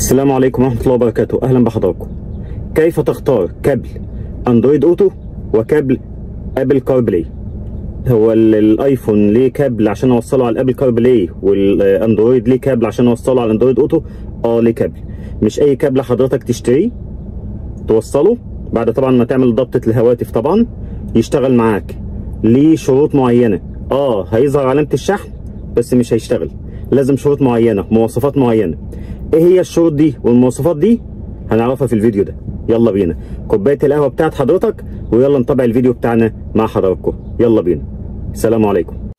السلام عليكم ورحمة الله وبركاته أهلا بحضراتكم كيف تختار كابل أندرويد أوتو وكابل أبل كاربلي هو الايفون ليه كابل عشان اوصله على الابل كاربلي والاندرويد ليه كابل عشان اوصله على الاندرويد اوتو اه ليه كابل مش اي كابل حضرتك تشتريه توصله بعد طبعا ما تعمل ضبطه الهواتف طبعا يشتغل معاك ليه شروط معينه اه هيظهر علامه الشحن بس مش هيشتغل لازم شروط معينه مواصفات معينه ايه هي الشروط دي والمواصفات دي هنعرفها في الفيديو ده يلا بينا كوبايه القهوه بتاعت حضرتك ويلا نتابع الفيديو بتاعنا مع حضراتكم يلا بينا السلام عليكم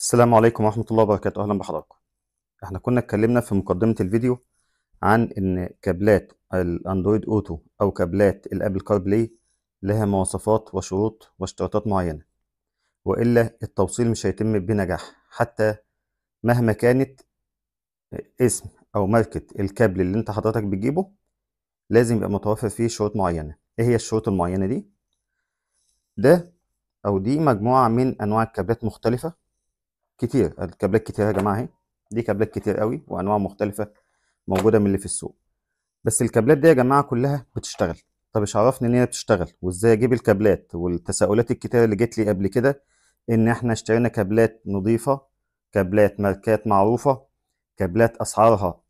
السلام عليكم ورحمه الله وبركاته اهلا بحضراتكم احنا كنا اتكلمنا في مقدمه الفيديو عن ان كابلات الاندرويد اوتو او كابلات الابل كار بلاي لها مواصفات وشروط واشتراطات معينة وإلا التوصيل مش هيتم بنجاح حتى مهما كانت اسم أو ماركة الكابل اللي أنت حضرتك بتجيبه لازم يبقى متوفر فيه شروط معينة إيه هي الشروط المعينة دي؟ ده أو دي مجموعة من أنواع الكابلات مختلفة كتير الكابلات كتير يا جماعة أهي دي كابلات كتير قوي وأنواع مختلفة موجودة من اللي في السوق بس الكابلات دي يا جماعة كلها بتشتغل طب ايش عرفني ان هي بتشتغل وازاي اجيب الكابلات والتساؤلات الكتيره اللي جت لي قبل كده ان احنا اشترينا كابلات نظيفه كابلات ماركات معروفه كابلات اسعارها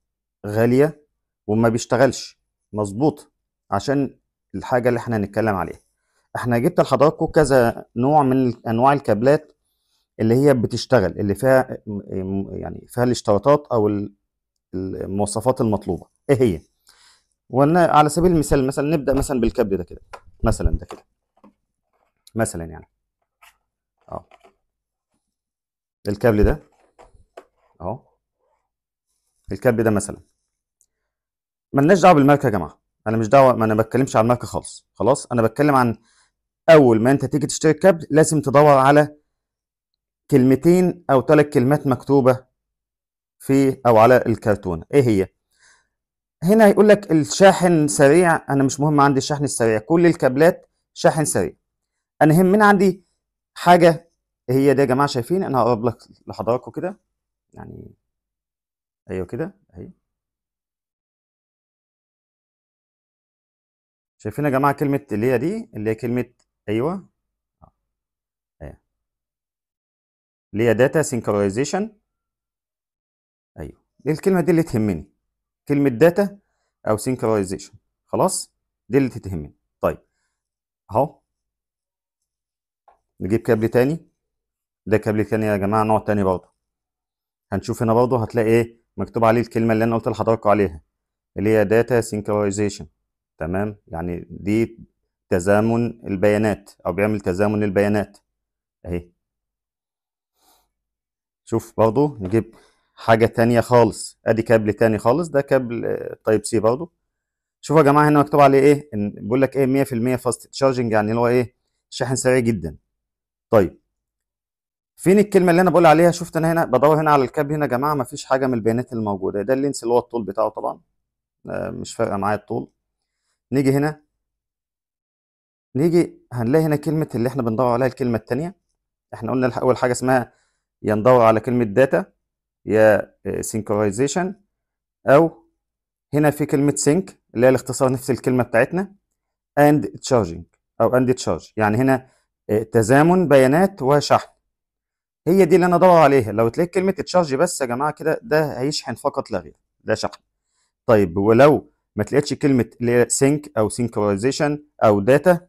غاليه وما بيشتغلش مظبوط عشان الحاجه اللي احنا هنتكلم عليها احنا جبت لحضراتكم كذا نوع من انواع الكابلات اللي هي بتشتغل اللي فيها يعني فيها الاشتراطات او المواصفات المطلوبه ايه هي ولنا على سبيل المثال مثلا نبدا مثلا بالكبد ده كده مثلا ده كده مثلا يعني اه الكابل ده اهو الكبد ده مثلا ملناش دعوه بالماركه يا جماعه انا مش دعوه ما انا بتكلمش على الماركه خالص خلاص انا بتكلم عن اول ما انت تيجي تشتري الكبد لازم تدور على كلمتين او ثلاث كلمات مكتوبه في او على الكرتونه ايه هي هنا هيقول لك الشاحن سريع انا مش مهم عندي الشحن السريع كل الكابلات شاحن سريع انا من عندي حاجه هي دي يا جماعه شايفين انا هقرب لك لحضراتكم كده يعني ايوه كده اهي شايفين يا جماعه كلمه اللي هي دي اللي هي كلمه ايوه اهي آه. اللي هي داتا سينكرايزيشن ايوه دي الكلمه دي اللي تهمني كلمه داتا او سينكرايزيشن خلاص دي اللي تتهمني طيب اهو نجيب كابل تاني ده كابل تاني يا جماعه نوع تاني برضه هنشوف هنا برضه هتلاقي ايه مكتوب عليه الكلمه اللي انا قلت لحضراتكم عليها اللي هي داتا سينكرايزيشن تمام يعني دي تزامن البيانات او بيعمل تزامن البيانات اهي شوف برضه نجيب حاجه تانية خالص ادي كابل تاني خالص ده كابل تايب سي برضه شوفوا يا جماعه هنا مكتوب عليه ايه بيقول لك ايه 100% فاست تشارجنج يعني اللي هو ايه شاحن سريع جدا طيب فين الكلمه اللي انا بقول عليها شفت انا هنا بدور هنا على الكابل هنا يا جماعه مفيش حاجه من البيانات الموجوده ده اللينس اللي هو الطول بتاعه طبعا آه، مش فارقه معايا الطول نيجي هنا نيجي هنلاقي هنا كلمه اللي احنا بندور عليها الكلمه الثانيه احنا قلنا اول حاجه اسمها يندور على كلمه داتا يا سينكرايزيشن آه، او هنا في كلمه سينك اللي هي الاختصار نفس الكلمه بتاعتنا اند تشارجنج او اند تشارج يعني هنا آه، تزامن بيانات وشحن هي دي اللي انا ادور عليها لو تلاقي كلمه تشارج بس يا جماعه كده ده هيشحن فقط لا غير ده شحن طيب ولو ما تلاقيتش كلمه اللي هي سينك او سينكرايزيشن او داتا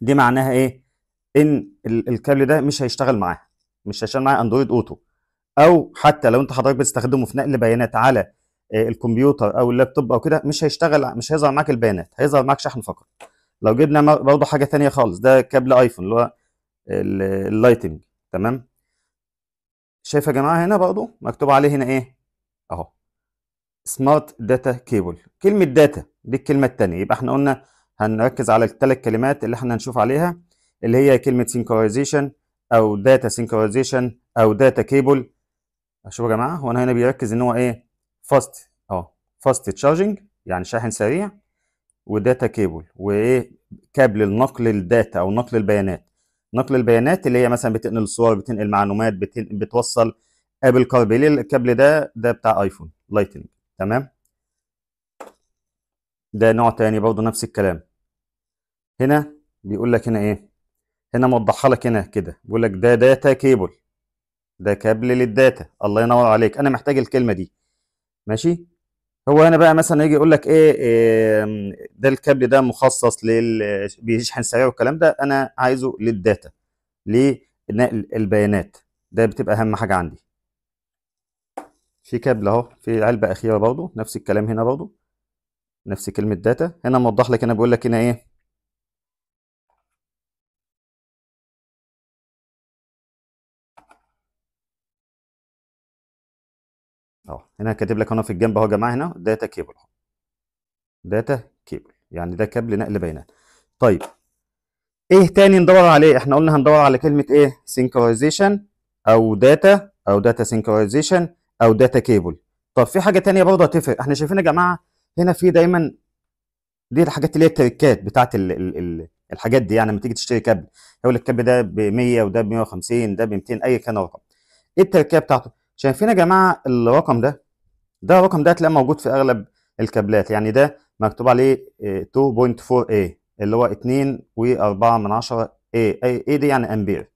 دي معناها ايه ان الكابل ده مش هيشتغل معاها مش هيشتغل معاها اندرويد اوتو او حتى لو انت حضرتك بتستخدمه في نقل بيانات على آه، الكمبيوتر او اللابتوب او كده مش هيشتغل مش هيظهر معاك البيانات هيظهر معاك شحن فقط لو جبنا برضه حاجه ثانيه خالص ده كابل ايفون اللي هو اللايتنج تمام شايف يا جماعه هنا برضه مكتوب عليه هنا ايه اهو سمارت داتا كيبل كلمه داتا دي الكلمه الثانيه يبقى احنا قلنا هنركز على الثلاث كلمات اللي احنا هنشوف عليها اللي هي كلمه سينكرايزيشن او داتا سينكرايزيشن او داتا كيبل شوفوا يا جماعه هو انا هنا بيركز ان هو ايه فاست اه فاست تشارجنج يعني شاحن سريع وداتا كيبل وايه كابل لنقل الداتا او نقل البيانات نقل البيانات اللي هي مثلا بتنقل الصور بتنقل معلومات بتن... بتوصل ابل كار الكابل ده ده بتاع ايفون لايتنج تمام ده نوع تاني برضه نفس الكلام هنا بيقول لك هنا ايه هنا موضحها لك هنا كده بيقول لك ده داتا كيبل ده كابل للداتا الله ينور عليك انا محتاج الكلمه دي ماشي هو هنا بقى مثلا يجي يقول لك ايه, إيه ده الكابل ده مخصص لل بيشحن سريع والكلام ده انا عايزه للداتا لنقل البيانات ده بتبقى اهم حاجه عندي في كابل اهو في علبه اخيره برضو نفس الكلام هنا برضو نفس كلمه داتا هنا موضح لك انا بقول لك هنا ايه اه هنا كاتب لك هنا في الجنب اهو يا جماعه هنا داتا كيبل اهو داتا كيبل يعني ده كابل نقل بيانات طيب ايه تاني ندور عليه احنا قلنا هندور على كلمه ايه سينكرايزيشن او داتا او داتا سينكرايزيشن او داتا كيبل طب في حاجه تانية برضه هتفرق احنا شايفين يا جماعه هنا في دايما دي الحاجات اللي هي التركات بتاعت ال ال ال الحاجات دي يعني لما تيجي تشتري كابل يقول لك الكابل ده ب 100 وده ب 150 ده ب 200 اي كان رقم ايه التركيه بتاعته شايفين يا جماعه الرقم ده ده الرقم ده هتلاقيه موجود في اغلب الكابلات يعني ده مكتوب عليه 2.4A آه، اللي هو 2.4 A اي دي يعني امبير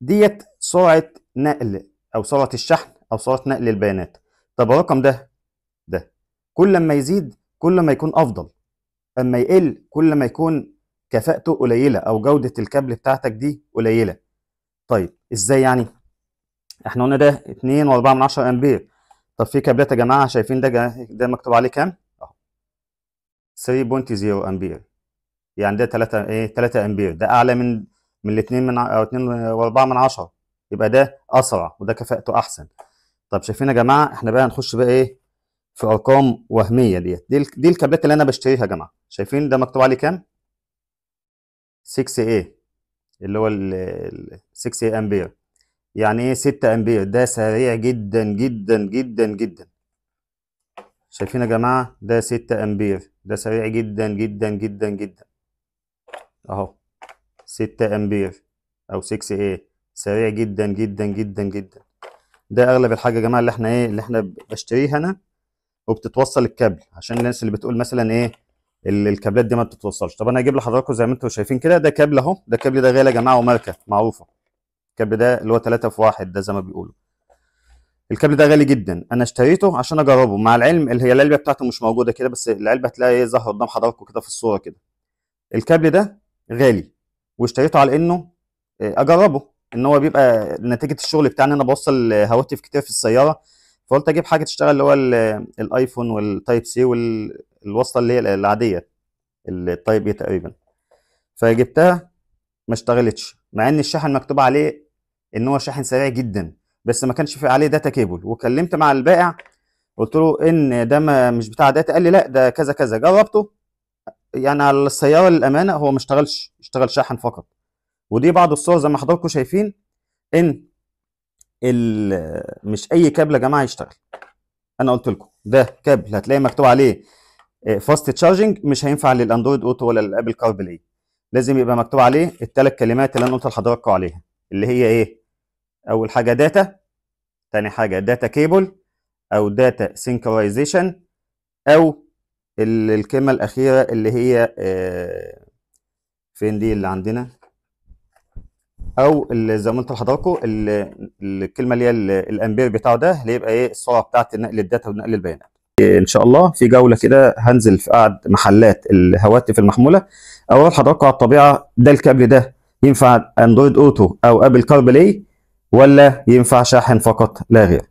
ديت سرعه نقل او سرعه الشحن او سرعه نقل البيانات طب الرقم ده ده كل ما يزيد كل ما يكون افضل اما يقل كل ما يكون كفاءته قليله او جوده الكابل بتاعتك دي قليله طيب ازاي يعني احنا قلنا ده 2.4 امبير طب في كابلات يا جماعه شايفين ده ده مكتوب عليه كام؟ اهو 3.0 امبير يعني ده 3 ايه 3 امبير ده اعلى من من الاثنين من او واربعة من 10 يبقى ده اسرع وده كفاءته احسن طب شايفين يا جماعه احنا بقى هنخش بقى ايه في ارقام وهميه ديت دي دي الكابلات اللي انا بشتريها يا جماعه شايفين ده مكتوب عليه كام 6 a اللي هو ال 6 a امبير يعني ايه 6 امبير ده سريع جدا جدا جدا جدا شايفين يا جماعه ده 6 امبير ده سريع جدا جدا جدا جدا اهو 6 امبير او 6 ايه سريع جدا جدا جدا جدا ده اغلب الحاجه يا جماعه اللي احنا ايه اللي احنا بشتريها انا وبتتوصل الكابل عشان الناس اللي بتقول مثلا ايه الكابلات دي ما بتتوصلش طب انا هجيب لحضراتكم زي ما انتم شايفين كده ده كابل اهو ده كابل ده غالي يا جماعه وماركه معروفه الكابل ده اللي هو 3 في 1 ده زي ما بيقولوا الكابل ده غالي جدا انا اشتريته عشان اجربه مع العلم اللي هي العلبه بتاعته مش موجوده كده بس العلبه هتلاقي ايه ظاهره قدام حضراتكم كده في الصوره كده الكابل ده غالي واشتريته على انه آه، اجربه ان هو بيبقى نتيجه الشغل بتاعنا انا بوصل هواتف كتير في السياره فقلت اجيب حاجه تشتغل اللي هو الايفون والتايب سي والوصله اللي هي العاديه التايب إيه تقريبا فجبتها ما اشتغلتش مع ان الشاحن مكتوب عليه ان هو شاحن سريع جدا بس ما كانش في عليه داتا كيبل وكلمت مع البائع قلت له ان ده ما مش بتاع داتا قال لي لا ده كذا كذا جربته يعني على السياره للامانه هو ما اشتغلش اشتغل شاحن فقط ودي بعض الصور زي ما حضراتكم شايفين ان مش اي كابل يا جماعه يشتغل انا قلت لكم ده كابل هتلاقي مكتوب عليه فاست آه، تشارجنج مش هينفع للاندرويد اوتو ولا للابل كار بلاي لازم يبقى مكتوب عليه الثلاث كلمات اللي انا قلت لحضراتكم عليها اللي هي ايه اول حاجه داتا تاني حاجه داتا كيبل او داتا سينكرايزيشن او الكلمه الاخيره اللي هي آه، فين دي اللي عندنا او اللي زي ما قلت لحضراتكم الكلمه اللي هي الامبير بتاعه ده اللي يبقى ايه الصوره بتاعه نقل الداتا ونقل البيانات إيه، ان شاء الله في جوله كده هنزل في قاعد محلات الهواتف المحموله اوري حضراتكم على الطبيعه ده الكابل ده ينفع اندرويد اوتو او ابل كار بلاي ولا ينفع شاحن فقط لا غير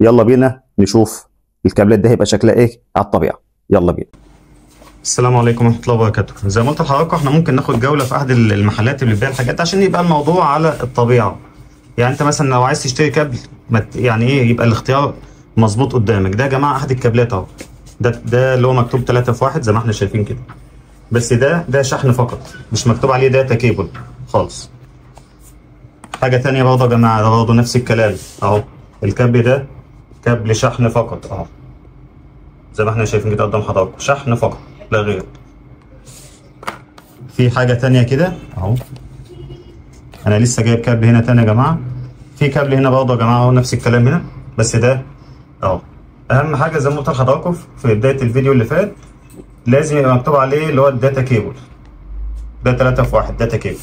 يلا بينا نشوف الكابلات ده هيبقى شكلها ايه على الطبيعه يلا بينا السلام عليكم ورحمه الله وبركاته زي ما قلت لحضراتكم احنا ممكن ناخد جوله في احد المحلات اللي بتبيع الحاجات عشان يبقى الموضوع على الطبيعه يعني انت مثلا لو عايز تشتري كابل يعني ايه يبقى الاختيار مظبوط قدامك ده يا جماعه احد الكابلات اهو ده ده اللي هو مكتوب 3 في 1 زي ما احنا شايفين كده بس ده ده شحن فقط مش مكتوب عليه داتا كيبل خالص حاجه ثانيه برضه يا جماعه ده برضه نفس الكلام اهو الكاب ده كابل شحن فقط اهو زي ما احنا شايفين كده قدام حضراتكم شحن فقط لا غير في حاجه ثانيه كده اهو انا لسه جايب كاب هنا ثاني يا جماعه في كابل هنا برضه يا جماعه اهو نفس الكلام هنا بس ده اهو اهم حاجه زي ما قلت لحضراتكم في بدايه الفيديو اللي فات لازم يبقى مكتوب عليه اللي هو الداتا كيبل ده 3 في 1 داتا كيبل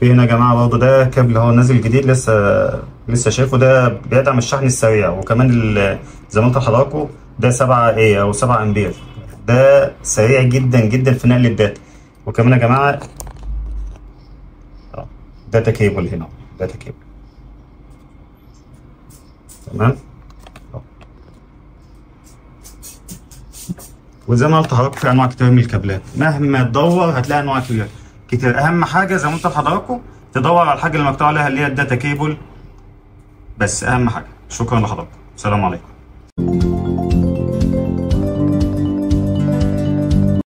في ايه هنا يا جماعه برضه ده كابل هو نازل جديد لسه لسه شايفه ده بيدعم الشحن السريع وكمان زي ما انتم حضراتكم ده 7 اي او 7 امبير ده سريع جدا جدا في نقل الداتا وكمان يا جماعه آه، داتا كيبل هنا داتا كيبل تمام آه. وزي ما قلت حضرتك في انواع كتير من الكابلات مهما تدور هتلاقي انواع كبيره كتير اهم حاجه زي ما انتم حضراتكم تدور على الحاجه اللي مكتوب عليها اللي هي الداتا كيبل بس اهم حاجه شكرا لحضراتكم سلام عليكم